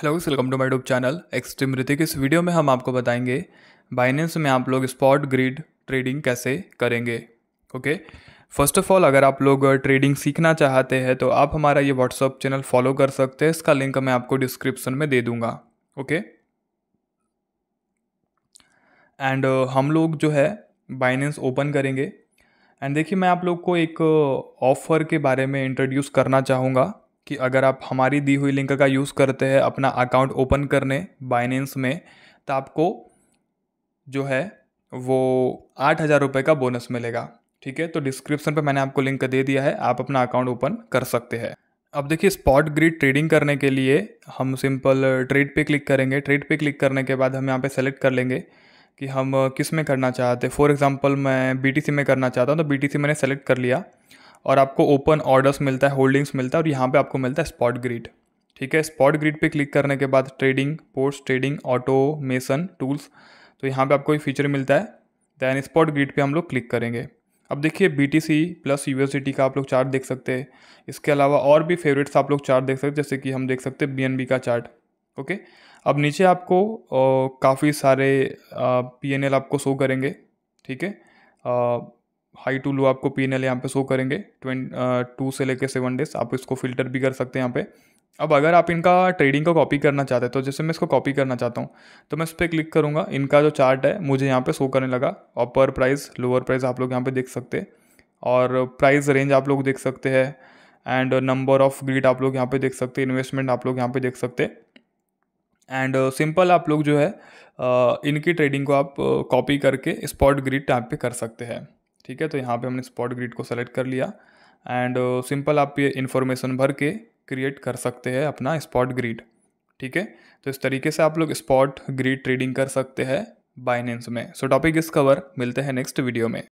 hello welcome to my tube channel extreme Hrithik इस video में हम आपको बताएंगे बाइनेंस में आप लोग स्पॉट ग्रिड ट्रेडिंग कैसे करेंगे ओके फर्स्ट ऑफ ऑल अगर आप लोग ट्रेडिंग सीखना चाहते हैं तो आप हमारा ये व्हाट्सअप चैनल फॉलो कर सकते हैं इसका लिंक मैं आपको डिस्क्रिप्सन में दे दूंगा ओके एंड uh, हम लोग जो है बाइनेंस ओपन करेंगे एंड देखिए मैं आप लोग को एक ऑफ़र uh, के बारे में इंट्रोड्यूस करना चाहूँगा कि अगर आप हमारी दी हुई लिंक का यूज़ करते हैं अपना अकाउंट ओपन करने बाइनेंस में तो आपको जो है वो आठ हज़ार रुपये का बोनस मिलेगा ठीक है तो डिस्क्रिप्शन पर मैंने आपको लिंक दे दिया है आप अपना अकाउंट ओपन कर सकते हैं अब देखिए स्पॉट ग्रिड ट्रेडिंग करने के लिए हम सिंपल ट्रेड पे क्लिक करेंगे ट्रेड पे क्लिक करने के बाद हम यहाँ पे सेलेक्ट कर लेंगे कि हम किस में करना चाहते फॉर एग्ज़ाम्पल मैं बी में करना चाहता हूँ तो बी मैंने सेलेक्ट कर लिया और आपको ओपन ऑर्डर्स मिलता है होल्डिंग्स मिलता है और यहाँ पे आपको मिलता है स्पॉट ग्रिड ठीक है स्पॉट ग्रिड पे क्लिक करने के बाद trading ports trading automation tools तो यहाँ पे आपको ये फीचर मिलता है दैन स्पॉट ग्रिड पे हम लोग क्लिक करेंगे अब देखिए B T C plus U का आप लोग चार्ट देख सकते हैं इसके अलावा और भी फेवरेट्स आप लोग चार्ट देख सकते हैं जैसे कि हम देख सकते हैं बी एन बी का चार्ट ओके अब नीचे आपको काफ़ी सारे पी एन एल आपको शो करेंगे ठीक है हाई टू लो आपको पी यहाँ पर शो करेंगे ट्वें टू से लेकर सेवन डेज आप इसको फिल्टर भी कर सकते हैं यहाँ पे अब अगर आप इनका ट्रेडिंग को कॉपी करना चाहते हैं तो जैसे मैं इसको कॉपी करना चाहता हूँ तो मैं इस पर क्लिक करूँगा इनका जो चार्ट है मुझे यहाँ पे शो करने लगा अपर प्राइस लोअर प्राइस आप लोग यहाँ पे देख सकते हैं और प्राइस रेंज आप लोग देख सकते हैं एंड नंबर ऑफ ग्रीड आप लोग यहाँ पे देख सकते इन्वेस्टमेंट आप लोग यहाँ पे देख सकते एंड सिंपल आप लोग जो है इनकी ट्रेडिंग को आप कॉपी करके स्पॉट ग्रीड टाइप पे कर सकते हैं ठीक है तो यहाँ पे हमने स्पॉट ग्रिड को सेलेक्ट कर लिया एंड सिंपल uh, आप ये इन्फॉर्मेशन भर के क्रिएट कर सकते हैं अपना स्पॉट ग्रिड ठीक है तो इस तरीके से आप लोग स्पॉट ग्रिड ट्रेडिंग कर सकते हैं बाइनेंस में सो टॉपिक इस कवर मिलते हैं नेक्स्ट वीडियो में